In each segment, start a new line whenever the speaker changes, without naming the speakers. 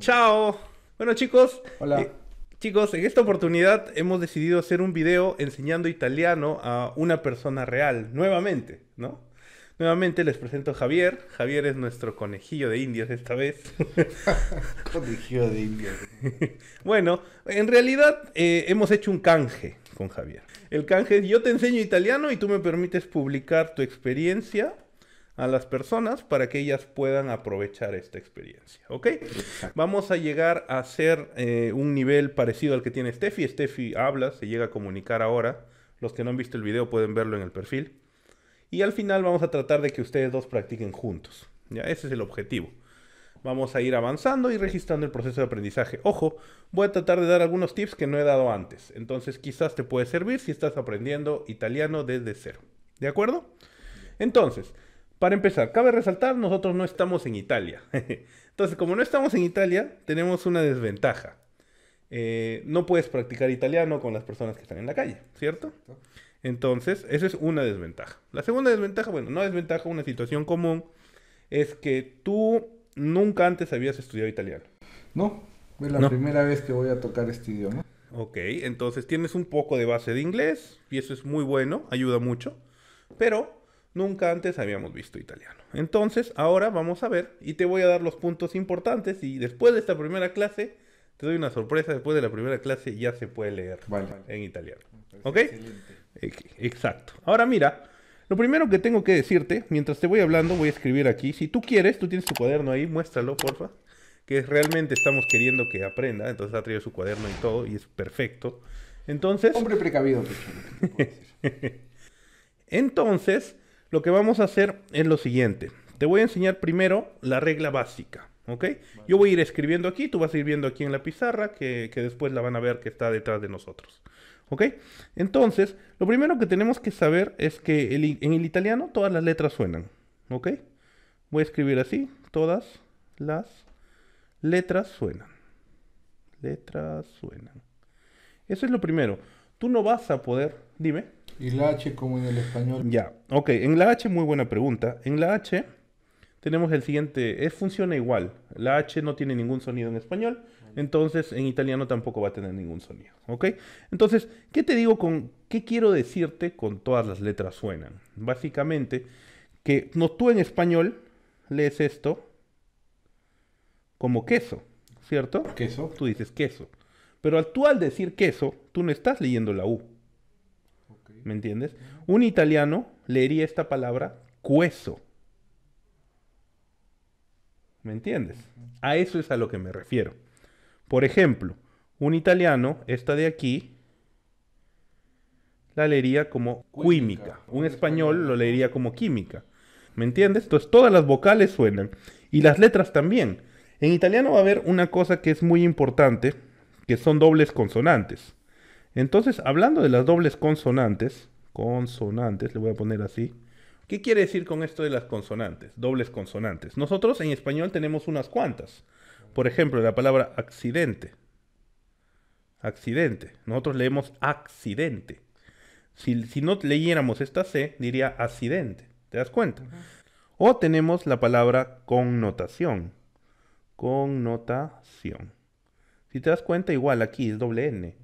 Chao. Bueno chicos. Hola. Eh, chicos, en esta oportunidad hemos decidido hacer un video enseñando italiano a una persona real, nuevamente, ¿no? Nuevamente les presento a Javier. Javier es nuestro conejillo de indias esta vez. conejillo de indias. bueno, en realidad eh, hemos hecho un canje con Javier. El canje es yo te enseño italiano y tú me permites publicar tu experiencia a las personas para que ellas puedan aprovechar esta experiencia. ¿Ok? Vamos a llegar a hacer eh, un nivel parecido al que tiene Steffi. Steffi habla, se llega a comunicar ahora. Los que no han visto el video pueden verlo en el perfil. Y al final vamos a tratar de que ustedes dos practiquen juntos. ¿ya? Ese es el objetivo. Vamos a ir avanzando y registrando el proceso de aprendizaje. Ojo, voy a tratar de dar algunos tips que no he dado antes. Entonces quizás te puede servir si estás aprendiendo italiano desde cero. ¿De acuerdo? Entonces, para empezar, cabe resaltar, nosotros no estamos en Italia. Entonces, como no estamos en Italia, tenemos una desventaja. Eh, no puedes practicar italiano con las personas que están en la calle, ¿cierto? Entonces, esa es una desventaja. La segunda desventaja, bueno, no desventaja, una situación común, es que tú nunca antes habías estudiado italiano.
No, es la primera vez que voy a tocar este idioma.
Ok, entonces tienes un poco de base de inglés y eso es muy bueno, ayuda mucho, pero Nunca antes habíamos visto italiano. Entonces, ahora vamos a ver y te voy a dar los puntos importantes y después de esta primera clase, te doy una sorpresa, después de la primera clase ya se puede leer en italiano. ¿Ok? Exacto. Ahora mira, lo primero que tengo que decirte, mientras te voy hablando, voy a escribir aquí. Si tú quieres, tú tienes tu cuaderno ahí, muéstralo, porfa. Que realmente estamos queriendo que aprenda. Entonces ha traído su cuaderno y todo, y es perfecto. Entonces. Hombre precavido, Entonces, lo que vamos a hacer es lo siguiente. Te voy a enseñar primero la regla básica. ¿Ok? Yo voy a ir escribiendo aquí, tú vas a ir viendo aquí en la pizarra, que, después la van a ver que está detrás de nosotros. ¿Ok? Entonces, lo primero que tenemos que saber es que en el italiano todas las letras suenan. ¿Ok? Voy a escribir así, todas las letras suenan. Letras suenan. Eso es lo primero tú no vas a poder, dime. ¿Y la H como en el español? Ya, ok, en la H muy buena pregunta. En la H tenemos el siguiente, es, funciona igual. La H no tiene ningún sonido en español, entonces en italiano tampoco va a tener ningún sonido, ¿ok? Entonces, ¿qué te digo con, qué quiero decirte con todas las letras suenan? Básicamente, que no, tú en español lees esto como queso, ¿cierto? Queso. Tú dices queso. Pero tú al decir queso, tú no estás leyendo la U. ¿Me entiendes? Un italiano leería esta palabra cueso. ¿Me entiendes? A eso es a lo que me refiero. Por ejemplo, un italiano, esta de aquí, la leería como química. Un español lo leería como química. ¿Me entiendes? Entonces todas las vocales suenan. Y las letras también. En italiano va a haber una cosa que es muy importante, que son dobles consonantes. Entonces, hablando de las dobles consonantes, consonantes, le voy a poner así. ¿Qué quiere decir con esto de las consonantes, dobles consonantes? Nosotros en español tenemos unas cuantas. Por ejemplo, la palabra accidente. Accidente. Nosotros leemos accidente. Si, no leyéramos esta C, diría accidente. ¿Te das cuenta? O tenemos la palabra connotación. Connotación. Si te das cuenta, igual aquí es doble N.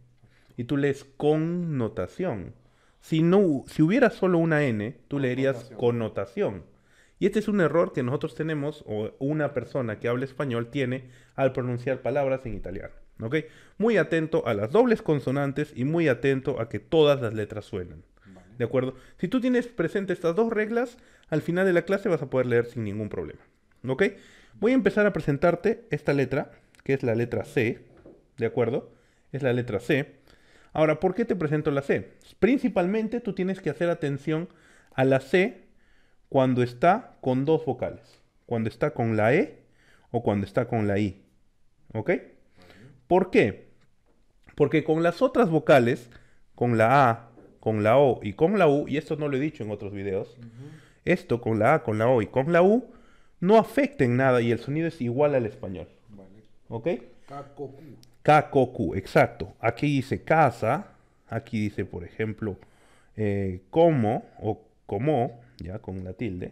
Y tú lees connotación. Si, no, si hubiera solo una N, tú leerías connotación. Y este es un error que nosotros tenemos, o una persona que habla español tiene, al pronunciar palabras en italiano. ¿ok? Muy atento a las dobles consonantes y muy atento a que todas las letras suenan. ¿De acuerdo? Si tú tienes presente estas dos reglas, al final de la clase vas a poder leer sin ningún problema. ¿Ok? Voy a empezar a presentarte esta letra, que es la letra C. ¿de acuerdo? Es la letra C. Ahora, ¿por qué te presento la C? Principalmente tú tienes que hacer atención a la C cuando está con dos vocales, cuando está con la E o cuando está con la I. ¿Ok? ¿Por qué? Porque con las otras vocales, con la A, con la O y con la U, y esto no lo he dicho en otros videos, esto con la A, con la O y con la U no afecta en nada y el sonido es igual al español. ¿Ok? Kakoku, exacto. Aquí dice casa, aquí dice, por ejemplo, eh, como o como, ya con la tilde.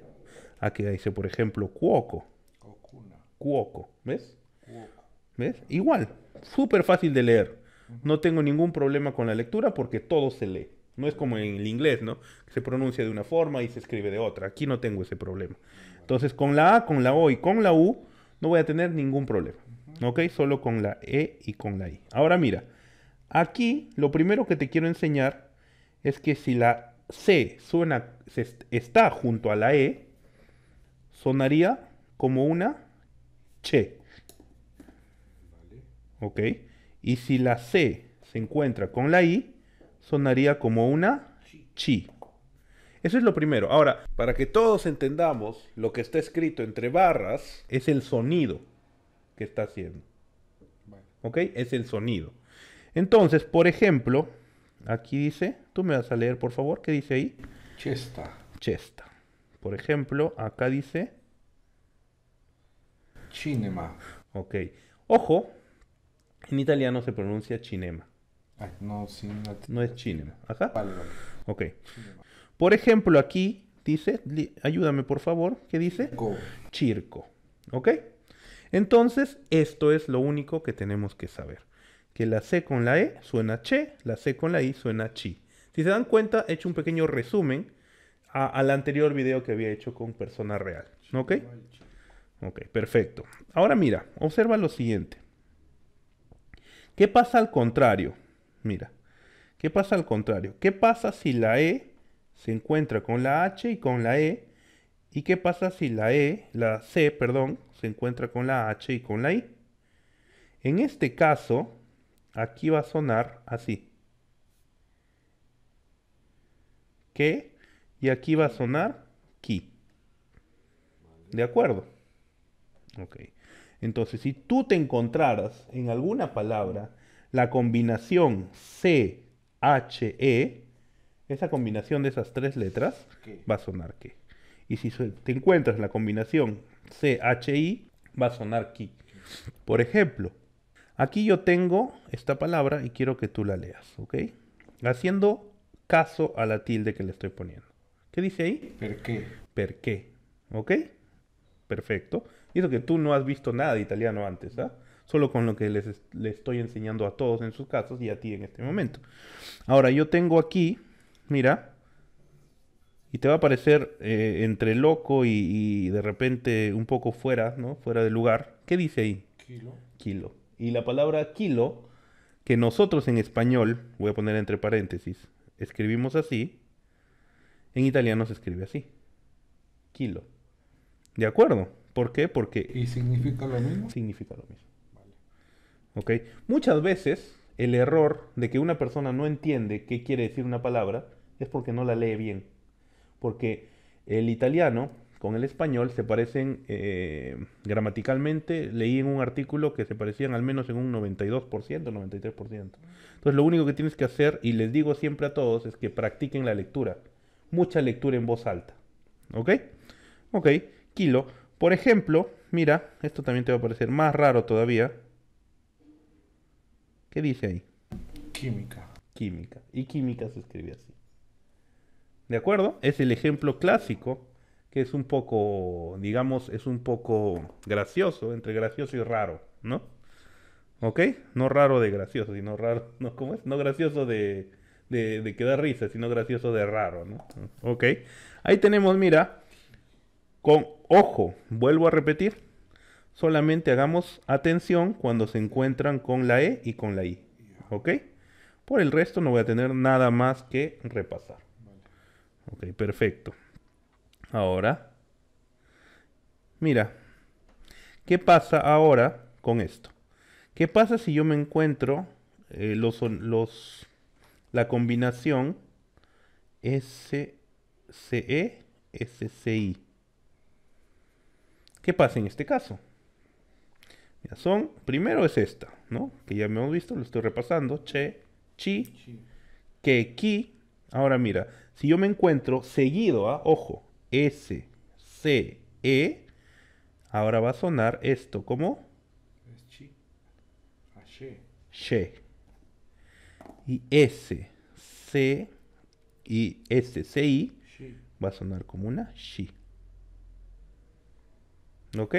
Aquí dice, por ejemplo, cuoco. Cuoco, ¿ves? ¿Ves? Igual, súper fácil de leer. No tengo ningún problema con la lectura porque todo se lee. No es como en el inglés, ¿no? Se pronuncia de una forma y se escribe de otra. Aquí no tengo ese problema. Entonces, con la A, con la O y con la U, no voy a tener ningún problema. ¿Ok? Solo con la E y con la I. Ahora mira, aquí lo primero que te quiero enseñar es que si la C suena, está junto a la E, sonaría como una Che. ¿Ok? Y si la C se encuentra con la I, sonaría como una Chi. Eso es lo primero. Ahora, para que todos entendamos, lo que está escrito entre barras es el sonido que está haciendo. ¿Ok? Es el sonido. Entonces, por ejemplo, aquí dice, tú me vas a leer, por favor, ¿qué dice ahí? Chesta. Chesta. Por ejemplo, acá dice...
Cinema.
Ok. Ojo, en italiano se pronuncia cinema. no, es cinema. Ajá. Ok. Por ejemplo, aquí dice, ayúdame por favor, ¿qué dice? Circo. ¿Ok? Entonces, esto es lo único que tenemos que saber. Que la C con la E suena che, la C con la I suena chi. Si se dan cuenta, he hecho un pequeño resumen al anterior video que había hecho con persona real. ¿Ok? Ok, perfecto. Ahora mira, observa lo siguiente. ¿Qué pasa al contrario? Mira, ¿qué pasa al contrario? ¿Qué pasa si la E se encuentra con la H y con la E ¿Y qué pasa si la E, la C, perdón, se encuentra con la H y con la I? En este caso, aquí va a sonar así. ¿Qué? y aquí va a sonar Qui. ¿De acuerdo? Ok. Entonces, si tú te encontraras en alguna palabra la combinación C, H, E, esa combinación de esas tres letras va a sonar que. Y si te encuentras la combinación CHI, va a sonar ki. Por ejemplo, aquí yo tengo esta palabra y quiero que tú la leas, ¿ok? Haciendo caso a la tilde que le estoy poniendo. ¿Qué dice ahí? ¿Per qué? ¿Per qué? ¿Ok? Perfecto. Y eso que tú no has visto nada de italiano antes, ¿ah? Solo con lo que les, les, estoy enseñando a todos en sus casos y a ti en este momento. Ahora, yo tengo aquí, mira, y te va a parecer eh, entre loco y, de repente un poco fuera, ¿no? Fuera de lugar. ¿Qué dice ahí? Kilo. Kilo. Y la palabra kilo, que nosotros en español, voy a poner entre paréntesis, escribimos así, en italiano se escribe así. Kilo. ¿De acuerdo? ¿Por qué? Porque... ¿Y significa lo mismo? Significa lo mismo. Vale. ¿Ok? Muchas veces el error de que una persona no entiende qué quiere decir una palabra es porque no la lee bien porque el italiano con el español se parecen eh, gramaticalmente, leí en un artículo que se parecían al menos en un 92%, 93%. Entonces lo único que tienes que hacer, y les digo siempre a todos, es que practiquen la lectura. Mucha lectura en voz alta. ¿Ok? Ok, kilo. Por ejemplo, mira, esto también te va a parecer más raro todavía. ¿Qué dice ahí? Química. Química. Y química se escribe así. ¿De acuerdo? Es el ejemplo clásico, que es un poco, digamos, es un poco gracioso, entre gracioso y raro, ¿no? ¿Ok? No raro de gracioso, sino raro, no, ¿cómo es? No gracioso de, de, de que da risa, sino gracioso de raro, ¿no? ¿Ok? Ahí tenemos, mira, con ojo, vuelvo a repetir, solamente hagamos atención cuando se encuentran con la E y con la I, ¿ok? Por el resto no voy a tener nada más que repasar. Ok, perfecto. Ahora, mira, ¿qué pasa ahora con esto? ¿Qué pasa si yo me encuentro eh, los, los, la combinación SCE, SCI? ¿Qué pasa en este caso? Mira, son, primero es esta, ¿no? Que ya me hemos visto, lo estoy repasando. Che, chi, que, ki. Ahora mira, si yo me encuentro seguido a, ¿ah? ojo, S, C, E, ahora va a sonar esto como she. Y S, C, y S, C, I, va a sonar como una chi. ¿Ok?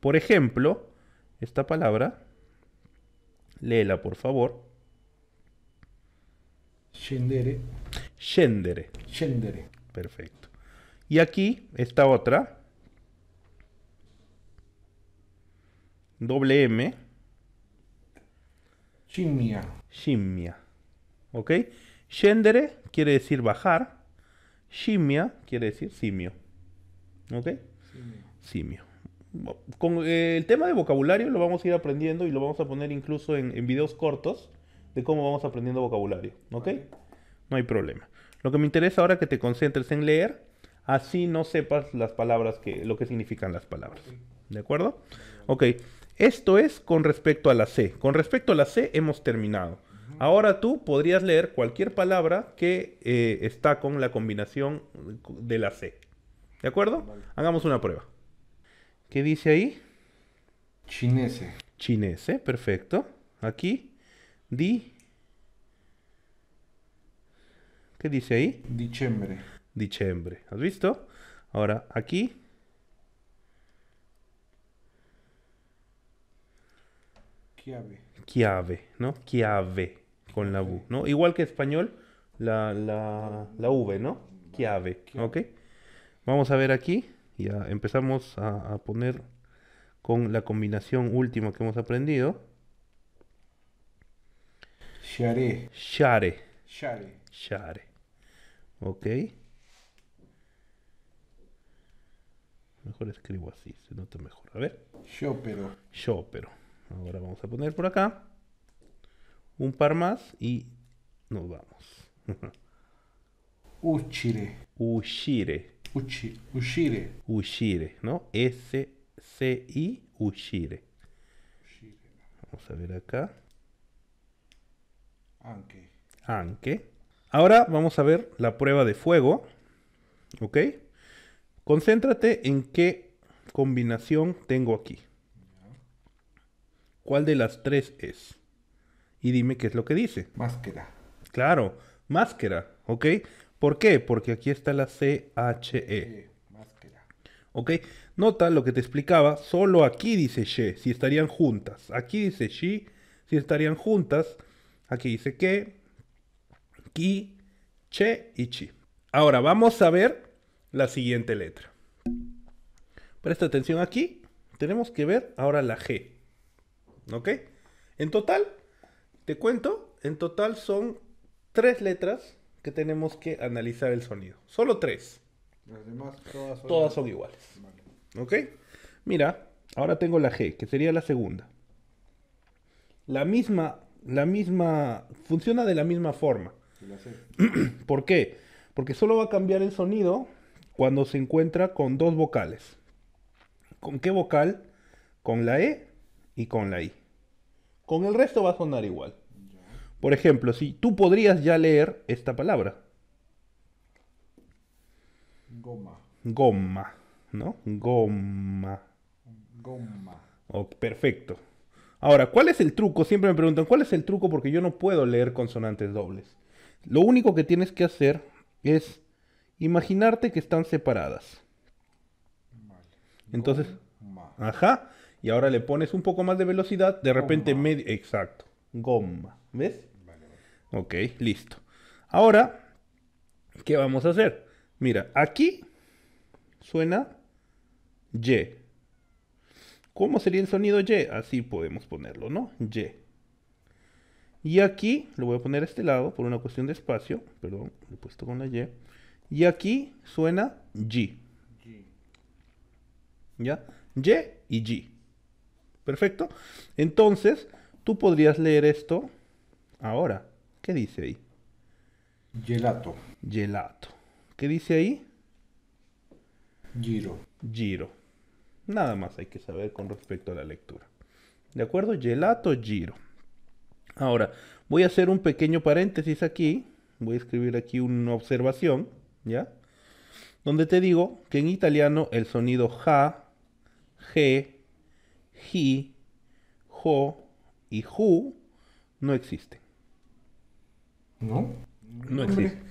Por ejemplo, esta palabra, léela por favor. Shendere. Shendere. Shendere. Perfecto. Y aquí esta otra. Doble M. Shimia. Shimia. ¿Ok? Shendere quiere decir bajar. Shimia quiere decir simio. ¿Ok? Simio. Con eh, el tema de vocabulario lo vamos a ir aprendiendo y lo vamos a poner incluso en, videos cortos de cómo vamos aprendiendo vocabulario. ¿Ok? no hay problema. Lo que me interesa ahora es que te concentres en leer, así no sepas las palabras que, lo que significan las palabras. ¿De acuerdo? Ok, esto es con respecto a la C. Con respecto a la C hemos terminado. Ahora tú podrías leer cualquier palabra que eh, está con la combinación de la C. ¿De acuerdo? Hagamos una prueba. ¿Qué dice ahí? Chinese. Chinese, perfecto. Aquí, di ¿Qué dice ahí? Diciembre. Diciembre. ¿Has visto? Ahora, aquí. Chiave. Chiave, ¿no? Chiave con la V, ¿no? Igual que español, la, la, V, ¿no? Chiave, ¿ok? Vamos a ver aquí. Ya empezamos a, a poner con la combinación última que hemos aprendido. Share. Share. Share. Share. Ok. Mejor escribo así, se nota mejor. A ver. Yo pero. Ahora vamos a poner por acá un par más y nos vamos. Uchire. Ushire. Uchire. ushire. ¿no? S-C-I, e Ushire. Vamos a ver acá. Anke. Ahora vamos a ver la prueba de fuego. ¿Ok? Concéntrate en qué combinación tengo aquí. ¿Cuál de las tres es? Y dime qué es lo que dice. Máscara. Claro, máscara. ¿Ok? ¿Por qué? Porque aquí está la CHE. máscara. ¿Ok? Nota lo que te explicaba. Solo aquí dice she, si estarían juntas. Aquí dice she, si estarían juntas. Aquí dice que ki, che y chi. Ahora vamos a ver la siguiente letra. Presta atención aquí. Tenemos que ver ahora la G. ¿Ok? En total, te cuento, en total son tres letras que tenemos que analizar el sonido. Solo tres.
Las demás todas son,
iguales. ¿Ok? Mira, ahora tengo la G, que sería la segunda. La misma, la misma, funciona de la misma forma. ¿Por qué? Porque solo va a cambiar el sonido cuando se encuentra con dos vocales. ¿Con qué vocal? Con la E y con la I. Con el resto va a sonar igual. Por ejemplo, si tú podrías ya leer esta palabra. Goma. Goma, ¿no? Goma. Goma. perfecto. Ahora, ¿cuál es el truco? Siempre me preguntan, ¿cuál es el truco? Porque yo no puedo leer consonantes dobles. Lo único que tienes que hacer es imaginarte que están separadas. Entonces, ajá. Y ahora le pones un poco más de velocidad, de repente medio... Exacto, goma. ¿Ves? Ok, listo. Ahora, ¿qué vamos a hacer? Mira, aquí suena Y. ¿Cómo sería el sonido Y? Así podemos ponerlo, ¿no? Y. Y aquí lo voy a poner a este lado por una cuestión de espacio. Perdón, lo he puesto con la Y. Y aquí suena G. G. ¿Ya? Y y G. Perfecto. Entonces, tú podrías leer esto ahora. ¿Qué dice ahí? Gelato. Gelato. ¿Qué dice ahí? Giro. Giro. Nada más hay que saber con respecto a la lectura. ¿De acuerdo? Gelato, giro. Ahora, voy a hacer un pequeño paréntesis aquí. Voy a escribir aquí una observación, ¿ya? Donde te digo que en italiano el sonido ja, g, ji, jo y ju no existen. ¿No? No existen.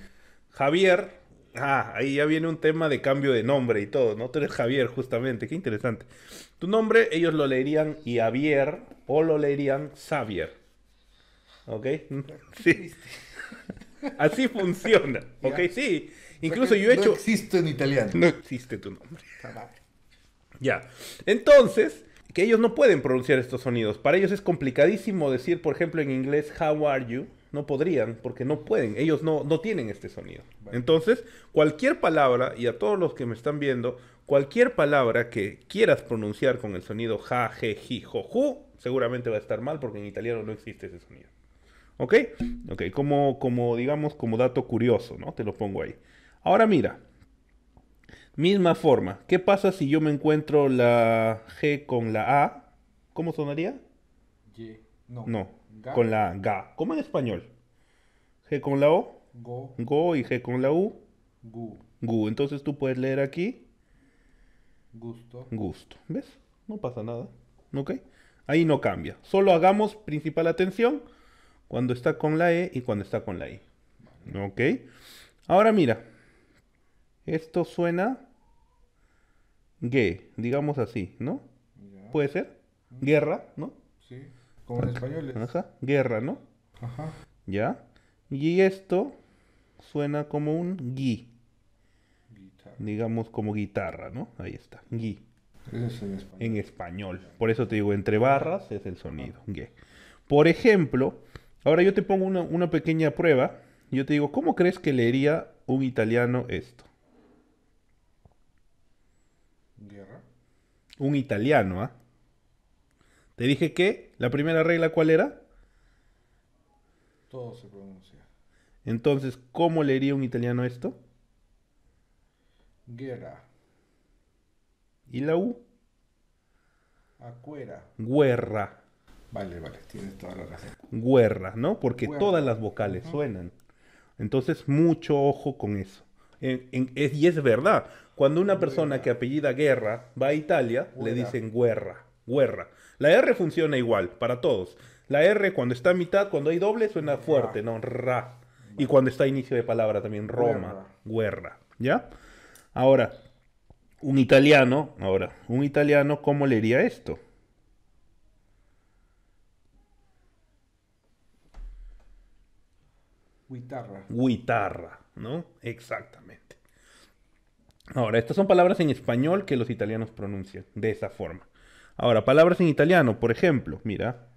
Javier, ah, ahí ya viene un tema de cambio de nombre y todo, ¿no? Tú eres Javier, justamente, qué interesante. Tu nombre ellos lo leerían Javier o lo leerían Xavier. ¿Ok? Sí. Así funciona. ¿Ok? Sí. Incluso yo he hecho. No existe en italiano. No existe tu nombre. Ya. Entonces, que ellos no pueden pronunciar estos sonidos. Para ellos es complicadísimo decir, por ejemplo, en inglés, how are you. No podrían, porque no pueden. Ellos no, no tienen este sonido. Entonces, cualquier palabra, y a todos los que me están viendo, cualquier palabra que quieras pronunciar con el sonido ja, je, ji, jo, ju, seguramente va a estar mal, porque en italiano no existe ese sonido. ¿Ok? Ok, como, como digamos, como dato curioso, ¿no? Te lo pongo ahí. Ahora mira, misma forma. ¿Qué pasa si yo me encuentro la G con la A? ¿Cómo sonaría?
G. No.
No. Con la G. ¿Cómo en español? G con la O. Go. Go y G con la U. Gu. Gu. Entonces tú puedes leer aquí. Gusto. Gusto. ¿Ves? No pasa nada. ¿Ok? Ahí no cambia. Solo hagamos principal atención cuando está con la E y cuando está con la I. ¿Ok? Ahora mira, esto suena G, digamos así, ¿no? ¿Puede ser? Guerra, ¿no? Sí, como en español. Ajá, guerra, ¿no? Ajá. ¿Ya? Y esto suena como un gui. Digamos como guitarra, ¿no? Ahí está, gui. Es en, español. en español. Por eso te digo, entre barras es el sonido, G. Por ejemplo, Ahora yo te pongo una, pequeña prueba. yo te digo, ¿cómo crees que leería un italiano esto? Guerra. Un italiano, ¿ah? Te dije que la primera regla, ¿cuál era?
Todo se pronuncia.
Entonces, ¿cómo leería un italiano esto? Guerra. ¿Y la U?
Acuera.
Guerra.
Vale, vale, tienes toda la razón.
Guerra, ¿no? Porque todas las vocales suenan. Entonces, mucho ojo con eso. y es verdad, cuando una persona que apellida Guerra va a Italia, le dicen Guerra, Guerra. La R funciona igual para todos. La R cuando está a mitad, cuando hay doble, suena fuerte, ¿no? Ra. Y cuando está a inicio de palabra también, Roma, Guerra. ¿Ya? Ahora, un italiano, ahora, un italiano, ¿cómo leería esto? Guitarra. Guitarra, ¿no? Exactamente. Ahora, estas son palabras en español que los italianos pronuncian de esa forma. Ahora, palabras en italiano, por ejemplo, mira.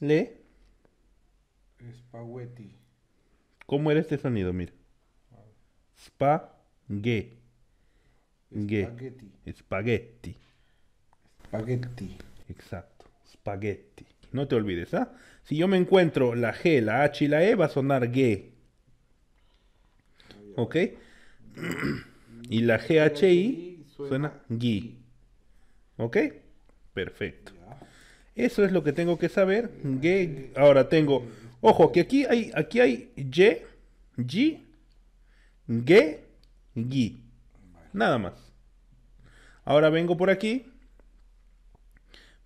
Le.
Spaghetti.
¿Cómo era este sonido? Mira. Spaghetti. Spaghetti. Spaghetti. Spaghetti. Exacto. Spaghetti. No te olvides, ¿ah? Si yo me encuentro la G, la H y la E, va a sonar G. ¿Ok? Y la I suena G ¿Ok? Perfecto. Eso es lo que tengo que saber. G, ahora tengo. Ojo, que aquí hay, aquí hay G, G, G, G. Nada más. Ahora vengo por aquí.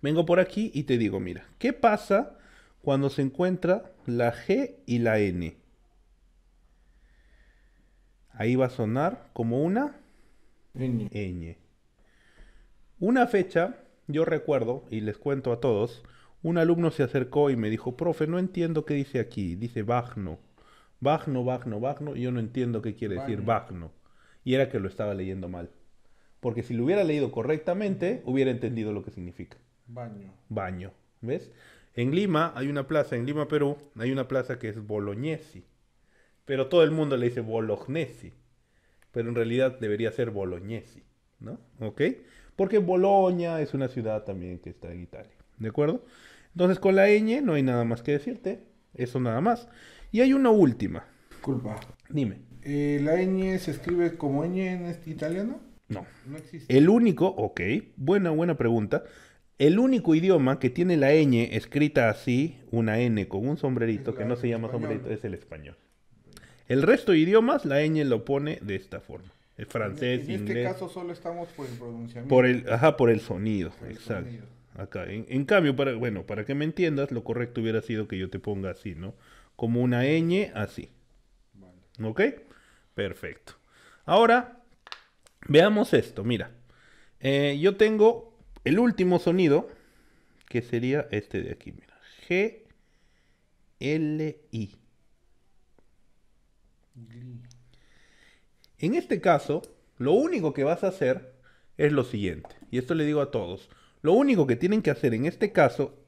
Vengo por aquí y te digo, mira, ¿qué pasa cuando se encuentra la G y la N? Ahí va a sonar como una N. Una fecha, yo recuerdo, y les cuento a todos, un alumno se acercó y me dijo, profe, no entiendo qué dice aquí, dice Bagno. Bagno, Bagno, Bagno, yo no entiendo qué quiere decir Bagno. Y era que lo estaba leyendo mal. Porque si lo hubiera leído correctamente, hubiera entendido lo que significa. Baño. Baño. ¿Ves? En Lima hay una plaza, en Lima, Perú, hay una plaza que es Bolognesi. Pero todo el mundo le dice Bolognesi. Pero en realidad debería ser Bolognesi. ¿No? ¿Ok? Porque Bolonia es una ciudad también que está en Italia. ¿De acuerdo? Entonces con la ñ no hay nada más que decirte. Eso nada más. Y hay una última. Culpa. Dime. Eh, ¿La ñ se escribe como ñ en italiano? No. No existe. El único, ok, buena, buena pregunta. El único idioma que tiene la ñ escrita así, una n con un sombrerito, que no se llama sombrerito, es el español. El resto de idiomas, la ñ lo pone de esta forma. El e-, francés, en, En este caso
solo estamos por el pronunciamiento. Por el, ajá,
por el sonido, exacto. Acá. En, cambio, para, bueno, para que me entiendas, lo correcto hubiera sido que yo te ponga así, ¿no? Como una ñ, así. Vale. ¿Ok? Perfecto. Ahora, veamos esto, mira. Eh, yo tengo el último sonido, que sería este de aquí, mira. G, L, I. En este caso, lo único que vas a hacer es lo siguiente. Y esto le digo a todos. Lo único que tienen que hacer en este caso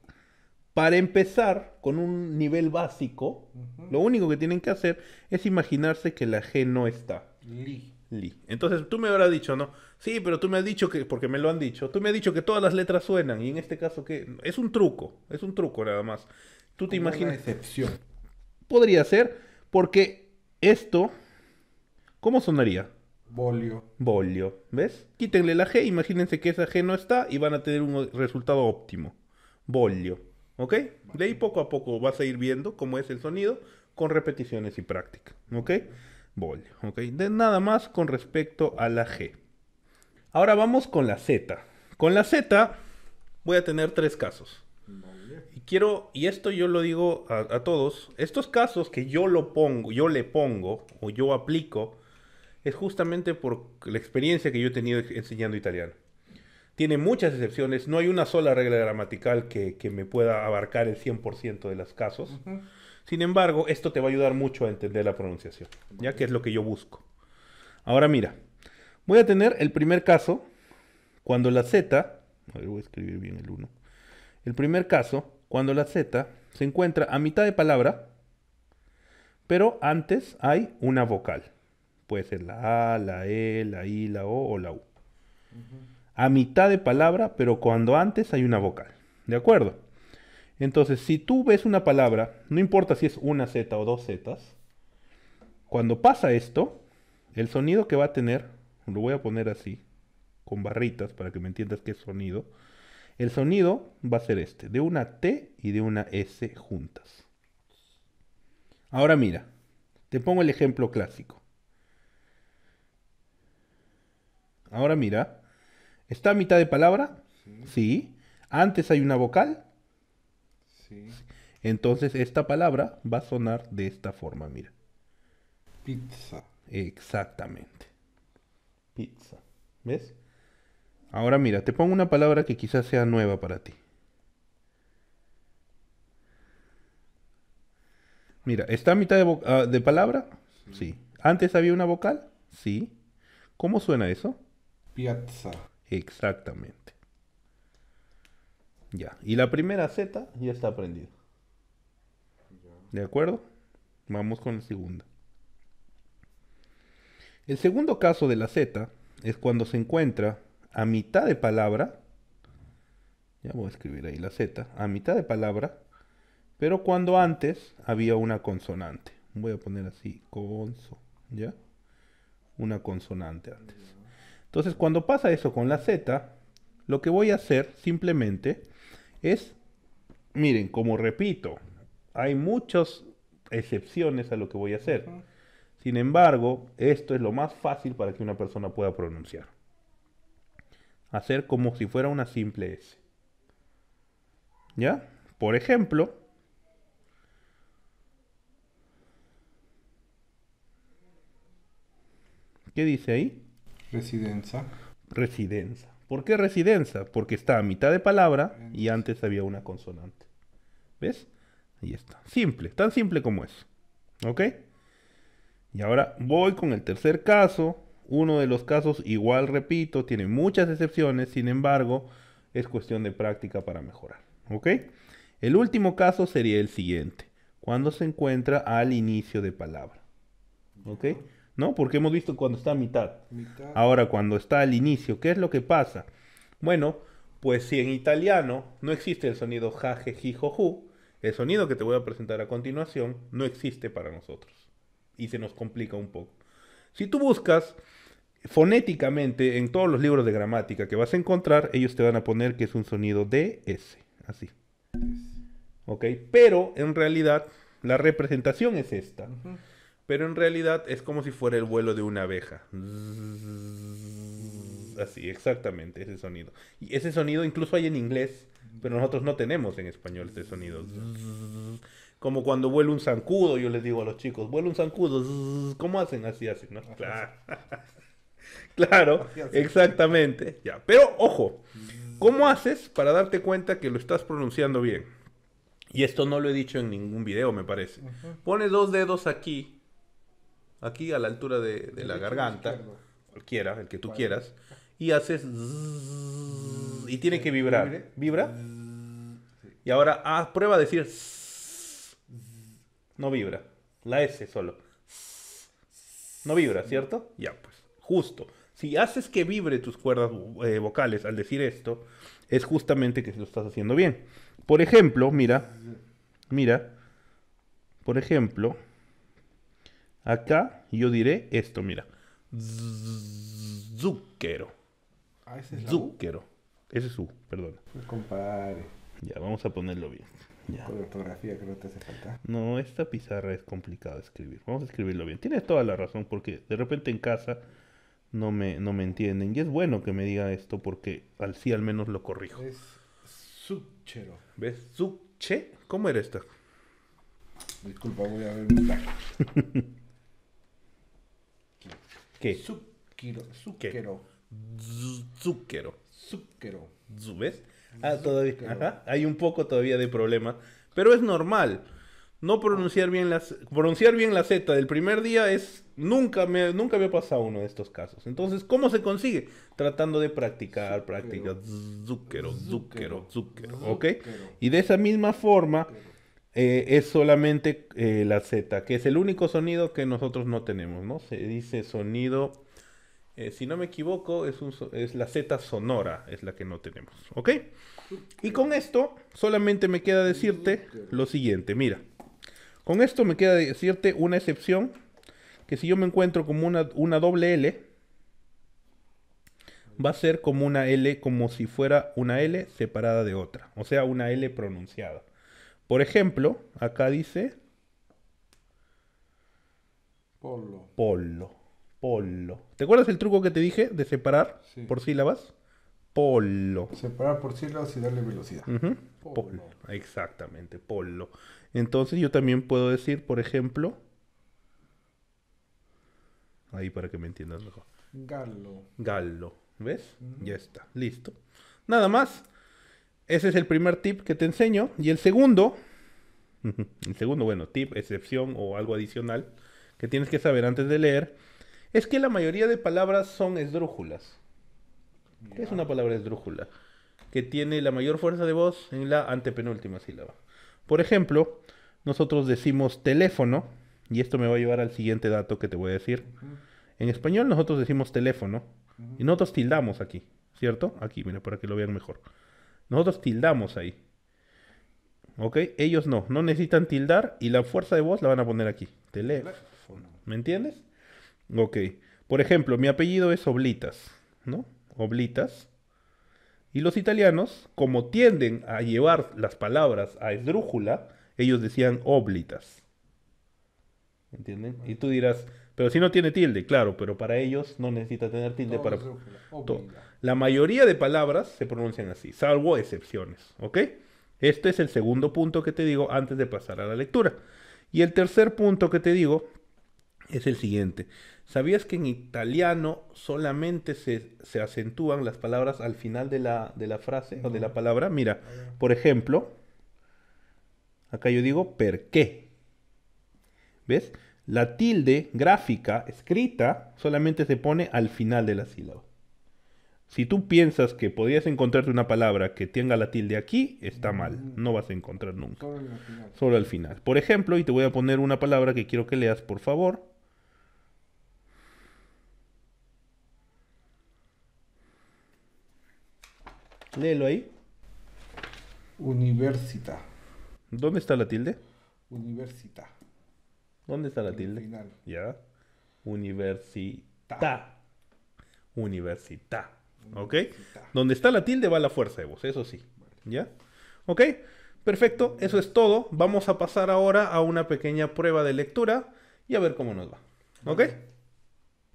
para empezar con un nivel básico, lo único que tienen que hacer es imaginarse que la G no está. Li. Li. Entonces tú me habrás dicho, ¿no? Sí, pero tú me has dicho que, porque me lo han dicho, tú me has dicho que todas las letras suenan y en este caso que es un truco, es un truco nada más. Tú te imaginas... Una excepción. Podría ser, porque esto, ¿cómo sonaría? Bolio. Bolio. ¿Ves? Quítenle la G, imagínense que esa G no está y van a tener un resultado óptimo. Bolio. ¿Ok? De ahí poco a poco vas a ir viendo cómo es el sonido con repeticiones y práctica. ¿Ok? Voy. ¿Ok? De nada más con respecto a la G. Ahora vamos con la Z. Con la Z voy a tener tres casos. Y quiero, y esto yo lo digo a, a, todos, estos casos que yo lo pongo, yo le pongo o yo aplico, es justamente por la experiencia que yo he tenido enseñando italiano tiene muchas excepciones, no hay una sola regla gramatical que, me pueda abarcar el 100% de los casos. Sin embargo, esto te va a ayudar mucho a entender la pronunciación, ya que es lo que yo busco. Ahora mira, voy a tener el primer caso cuando la Z, a ver, voy a escribir bien el 1. El primer caso, cuando la Z se encuentra a mitad de palabra, pero antes hay una vocal. Puede ser la A, la E, la I, la O o la U a mitad de palabra, pero cuando antes hay una vocal. ¿De acuerdo? Entonces, si tú ves una palabra, no importa si es una Z o dos z, cuando pasa esto, el sonido que va a tener, lo voy a poner así, con barritas para que me entiendas qué es sonido, el sonido va a ser este, de una T y de una S juntas. Ahora mira, te pongo el ejemplo clásico. Ahora mira, Está a mitad de palabra. Sí. Antes hay una vocal. Sí. Entonces esta palabra va a sonar de esta forma, mira.
Pizza.
Exactamente. Pizza. ¿Ves? Ahora mira, te pongo una palabra que quizás sea nueva para ti. Mira, ¿está a mitad de, ah, palabra? Sí. sí. ¿Antes había una vocal? Sí. ¿Cómo suena eso? Piazza. Exactamente. Ya. Y la primera Z ya está aprendido ¿De acuerdo? Vamos con la segunda. El segundo caso de la Z es cuando se encuentra a mitad de palabra. Ya voy a escribir ahí la Z. A mitad de palabra. Pero cuando antes había una consonante. Voy a poner así. Conso. ¿Ya? Una consonante antes. Entonces, cuando pasa eso con la Z, lo que voy a hacer simplemente es, miren, como repito, hay muchas excepciones a lo que voy a hacer. Sin embargo, esto es lo más fácil para que una persona pueda pronunciar. Hacer como si fuera una simple S. ¿Ya? Por ejemplo, ¿qué dice ahí? Residenza. Residenza. ¿Por qué residenza? Porque está a mitad de palabra y antes había una consonante. ¿Ves? Ahí está. Simple, tan simple como es. ¿Ok? Y ahora voy con el tercer caso. Uno de los casos, igual repito, tiene muchas excepciones, sin embargo, es cuestión de práctica para mejorar. ¿Ok? El último caso sería el siguiente, cuando se encuentra al inicio de palabra. ¿Ok? ¿no? Porque hemos visto cuando está a mitad. Ahora, cuando está al inicio, ¿qué es lo que pasa? Bueno, pues si en italiano no existe el sonido jaje, jijo, ju, el sonido que te voy a presentar a continuación no existe para nosotros. Y se nos complica un poco. Si tú buscas fonéticamente en todos los libros de gramática que vas a encontrar, ellos te van a poner que es un sonido s, así. ¿Ok? Pero en realidad la representación es esta pero en realidad es como si fuera el vuelo de una abeja. Así, exactamente, ese sonido. Y ese sonido incluso hay en inglés, pero nosotros no tenemos en español ese sonido. Como cuando vuela un zancudo, yo les digo a los chicos, vuela un zancudo, ¿cómo hacen? Así así. ¿no? Claro, claro exactamente. Ya. Pero ojo, ¿cómo haces para darte cuenta que lo estás pronunciando bien? Y esto no lo he dicho en ningún video, me parece. Pone dos dedos aquí aquí a la altura de, la garganta, cualquiera, el que tú quieras, y haces y tiene que eh, vibrar. ¿Vibra? Y ahora ah, prueba a decir no vibra. La S solo. No vibra, ¿cierto? Ya, pues, justo. Si haces que vibre tus cuerdas eh, vocales al decir esto, es justamente que lo estás haciendo bien. Por ejemplo, mira, mira, por ejemplo, Acá yo diré esto, mira. Zúquero. Ah, ese es Ese es U, perdón. Pues compadre. Ya, vamos a ponerlo bien. Ya. ortografía que no te hace falta. No, esta pizarra es complicada de escribir. Vamos a escribirlo bien. Tienes toda la razón porque de repente en casa no me, no me entienden. Y es bueno que me diga esto porque al sí al menos lo corrijo. Es Zucchero. ¿Ves? Zucche. ¿Cómo era esta? Disculpa, voy a ver mi ¿Qué? Zúquero. Zúquero. Zúquero. Zúquero. ¿Ves? Ah, todavía. Hay un poco todavía de problema. Pero es normal. No pronunciar bien las. Pronunciar bien la Z del primer día es. Nunca me, nunca me ha pasado uno de estos casos. Entonces, ¿cómo se consigue? Tratando de practicar, practicar. Zúquero, Zúquero, Zúquero. ¿Ok? Y de esa misma forma. Eh, es solamente eh, la Z, que es el único sonido que nosotros no tenemos, ¿no? Se dice sonido, eh, si no me equivoco, es, es la Z sonora, es la que no tenemos, ¿ok? Y con esto solamente me queda decirte lo siguiente, mira, con esto me queda decirte una excepción, que si yo me encuentro como una, una doble L, va a ser como una L, como si fuera una L separada de otra, o sea, una L pronunciada. Por ejemplo, acá dice... Polo. Polo. Polo. ¿Te acuerdas el truco que te dije de separar por sílabas? Polo. Separar por sílabas y darle velocidad. polo. Exactamente, polo. Entonces yo también puedo decir, por ejemplo... Ahí para que me entiendas mejor. Galo. Galo. ¿Ves? Ya está. Listo. Nada más. Ese es el primer tip que te enseño. Y el segundo, el segundo, bueno, tip, excepción o algo adicional que tienes que saber antes de leer, es que la mayoría de palabras son esdrújulas. ¿Qué es una palabra esdrújula? Que tiene la mayor fuerza de voz en la antepenúltima sílaba. Por ejemplo, nosotros decimos teléfono, y esto me va a llevar al siguiente dato que te voy a decir. En español nosotros decimos teléfono, y nosotros tildamos aquí, ¿cierto? Aquí, mira, para que lo vean mejor. Nosotros tildamos ahí. ¿Ok? Ellos no, no necesitan tildar y la fuerza de voz la van a poner aquí. Teléfono. ¿Me entiendes? Ok. Por ejemplo, mi apellido es Oblitas, ¿no? Oblitas. Y los italianos, como tienden a llevar las palabras a esdrújula, ellos decían Oblitas. ¿Me entienden? Y tú dirás, pero si no tiene tilde, claro, pero para ellos no necesita tener tilde Todo para... La mayoría de palabras se pronuncian así, salvo excepciones, ¿ok? Este es el segundo punto que te digo antes de pasar a la lectura. Y el tercer punto que te digo es el siguiente. ¿Sabías que en italiano solamente se, acentúan las palabras al final de la, frase o de la palabra? Mira, por ejemplo, acá yo digo per qué. ¿Ves? La tilde gráfica escrita solamente se pone al final de la sílaba. Si tú piensas que podrías encontrarte una palabra que tenga la tilde aquí, está mal. Mm. No vas a encontrar nunca. Solo al final. Solo al final. Por ejemplo, y te voy a poner una palabra que quiero que leas, por favor. Léelo ahí. Universita. ¿Dónde está la tilde? Universita. ¿Dónde está la tilde? Final. Ya. Universita. Universita. ¿Ok? Donde está la tilde va la fuerza de voz, eso sí. ¿Ya? ¿Ok? Perfecto, eso es todo. Vamos a pasar ahora a una pequeña prueba de lectura y a ver cómo nos va. ¿Ok?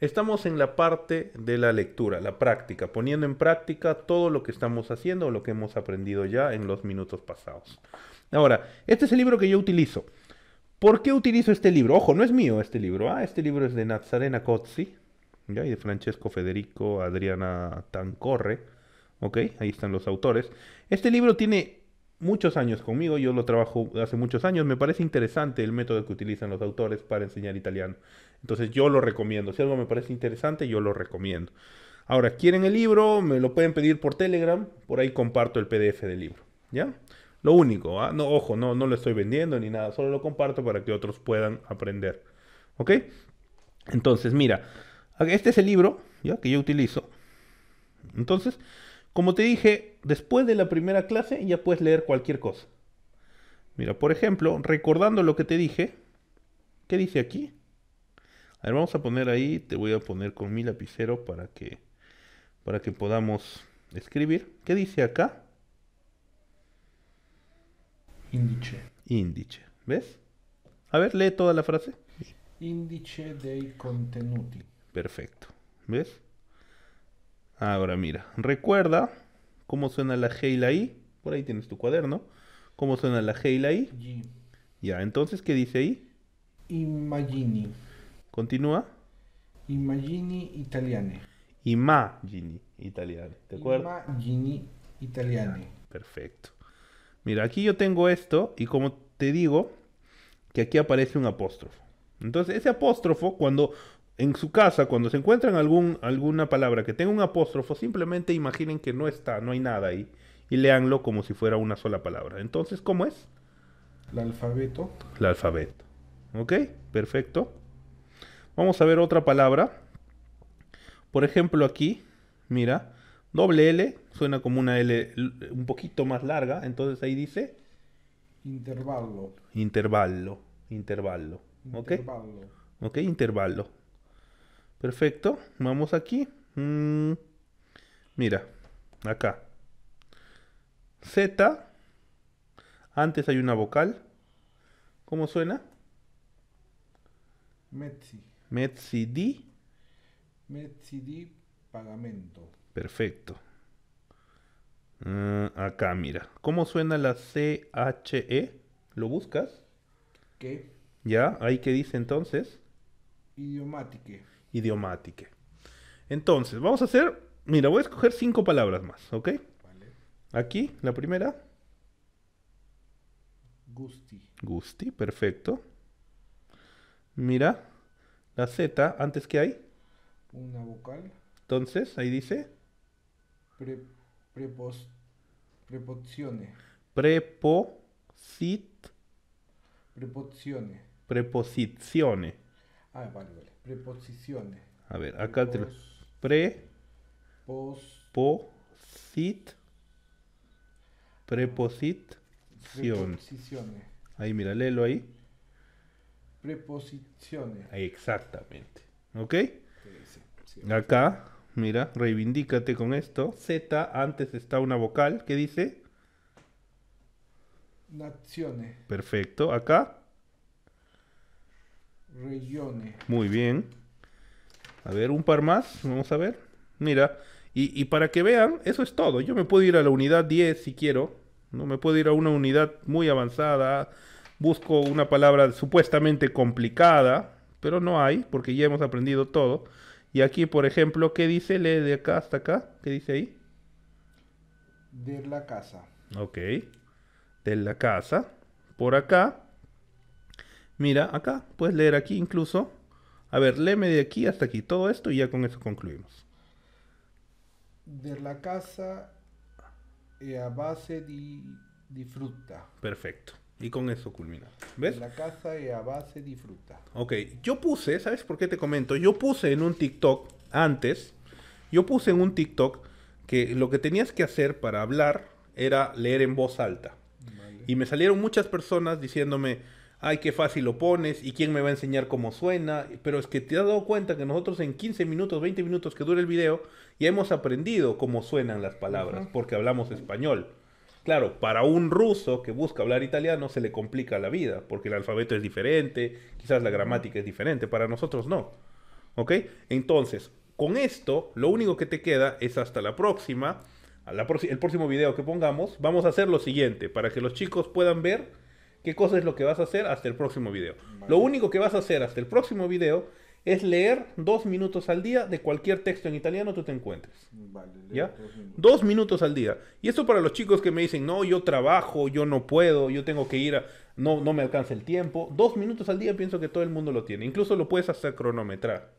Estamos en la parte de la lectura, la práctica, poniendo en práctica todo lo que estamos haciendo o lo que hemos aprendido ya en los minutos pasados. Ahora, este es el libro que yo utilizo. ¿Por qué utilizo este libro? Ojo, no es mío este libro. ¿ah? Este libro es de Nazarena Kotzi, ¿ya? y de Francesco Federico Adriana Tancorre. ¿ok? Ahí están los autores. Este libro tiene muchos años conmigo, yo lo trabajo hace muchos años, me parece interesante el método que utilizan los autores para enseñar italiano. Entonces yo lo recomiendo, si algo me parece interesante, yo lo recomiendo. Ahora, quieren el libro, me lo pueden pedir por Telegram, por ahí comparto el PDF del libro, ¿ya? Lo único, ¿ah? no, ojo, no, no lo estoy vendiendo ni nada, solo lo comparto para que otros puedan aprender, ¿ok? Entonces, mira, este es el libro ¿ya? que yo utilizo. Entonces, como te dije, después de la primera clase ya puedes leer cualquier cosa. Mira, por ejemplo, recordando lo que te dije, ¿qué dice aquí? A ver, vamos a poner ahí, te voy a poner con mi lapicero para que, para que podamos escribir. ¿Qué dice acá? Índice. Índice, ¿ves? A ver, lee toda la frase. Índice dei contenuti. Perfecto. ¿Ves? Ahora mira, recuerda cómo suena la G y la I. Por ahí tienes tu cuaderno. ¿Cómo suena la G y la I? Ya, entonces, ¿qué dice ahí? Imagini. Continúa. Imagini italiane. Imagini italiane. ¿Te acuerdas? Imagini italiane. perfecto. Mira, aquí yo tengo esto y como te digo, que aquí aparece un apóstrofo. Entonces, ese apóstrofo, cuando en su casa, cuando se encuentran algún, alguna palabra que tenga un apóstrofo, simplemente imaginen que no está, no hay nada ahí, y leanlo como si fuera una sola palabra. Entonces, ¿cómo es?
El alfabeto.
El alfabeto. ¿Ok? Perfecto. Vamos a ver otra palabra. Por ejemplo, aquí, mira, doble L suena como una L un poquito más larga, entonces ahí dice... Intervalo. Intervalo. Intervalo. ¿Ok? Intervalo. ¿Ok? Intervalo. Perfecto. Vamos aquí. Mm, mira, acá. Z. Antes hay una vocal. ¿Cómo suena? Metsi. Metsi di.
Metsi di pagamento.
Perfecto. Mm, acá, mira. ¿Cómo suena la CHE? ¿Lo buscas? ¿Qué? Ya, ahí que dice entonces.
Idiomatique
idiomática. Entonces, vamos a hacer, mira, voy a escoger cinco palabras más, ¿ok? Aquí, la primera. Gusti. Gusti, perfecto. Mira, la Z, antes que hay.
Una vocal.
Entonces, ahí dice.
Pre, prepos, preposiciones.
Preposit.
Preposiciones.
Preposizione.
Ah, vale, vale. Preposiciones.
A ver, acá Pre. Preposit. Preposiciones. Ahí, mira, léelo ahí.
Preposiciones. Ahí,
exactamente. ¿Ok? Acá, mira, reivindícate con esto. Z, antes está una vocal. ¿Qué dice?
Naciones.
Perfecto. Acá. Muy bien. A ver, un par más. Vamos a ver. Mira. Y, para que vean, eso es todo. Yo me puedo ir a la unidad 10 si quiero. No me puedo ir a una unidad muy avanzada. Busco una palabra supuestamente complicada. Pero no hay, porque ya hemos aprendido todo. Y aquí, por ejemplo, ¿qué dice? Le de acá hasta acá. ¿Qué dice ahí?
De la casa.
Ok. De la casa. Por acá Mira, acá, puedes leer aquí incluso. A ver, léeme de aquí hasta aquí todo esto y ya con eso concluimos.
De la casa e a base di, fruta.
Perfecto. Y con eso culmina.
¿Ves? De la casa e a base di fruta.
Ok, yo puse, ¿sabes por qué te comento? Yo puse en un TikTok antes, yo puse en un TikTok que lo que tenías que hacer para hablar era leer en voz alta. Y me salieron muchas personas diciéndome, ay, qué fácil lo pones, y quién me va a enseñar cómo suena, pero es que te has dado cuenta que nosotros en 15 minutos, 20 minutos que dure el video, ya hemos aprendido cómo suenan las palabras, porque hablamos español. Claro, para un ruso que busca hablar italiano se le complica la vida, porque el alfabeto es diferente, quizás la gramática es diferente, para nosotros no. ¿Ok? Entonces, con esto, lo único que te queda es hasta la próxima. A el próximo video que pongamos, vamos a hacer lo siguiente, para que los chicos puedan ver qué cosa es lo que vas a hacer hasta el próximo video. Lo único que vas a hacer hasta el próximo video es leer dos minutos al día de cualquier texto en italiano tú te encuentres. Vale, ¿Ya? Dos minutos. al día. Y esto para los chicos que me dicen, no, yo trabajo, yo no puedo, yo tengo que ir, no, no me alcanza el tiempo. Dos minutos al día pienso que todo el mundo lo tiene. Incluso lo puedes hacer cronometrar.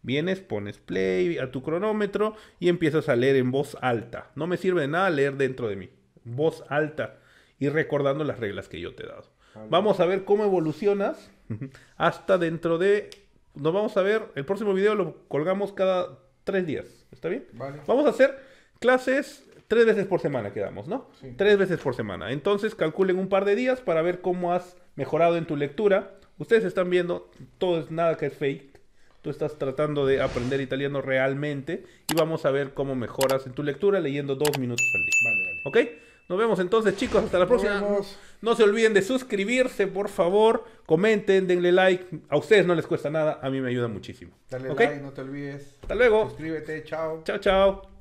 Vienes, pones play a tu cronómetro y empiezas a leer en voz alta. No me sirve de nada leer dentro de mí. Voz alta y recordando las reglas que yo te he dado. Ah, vamos a ver cómo evolucionas hasta dentro de... Nos vamos a ver, el próximo video lo colgamos cada tres días, ¿está bien? Vamos a hacer clases tres veces por semana, quedamos, ¿no? Sí. Tres veces por semana. Entonces calculen un par de días para ver cómo has mejorado en tu lectura. Ustedes están viendo, todo es nada que es fake. Tú estás tratando de aprender italiano realmente y vamos a ver cómo mejoras en tu lectura leyendo dos minutos al día. Vale, vale. ¿Ok? Nos vemos entonces, chicos. Hasta la próxima. No se olviden de suscribirse, por favor. Comenten, denle like. A ustedes no les cuesta nada. A mí me ayuda muchísimo.
Dale like, no te olvides. Hasta luego. Suscríbete. Chao. Chao, chao.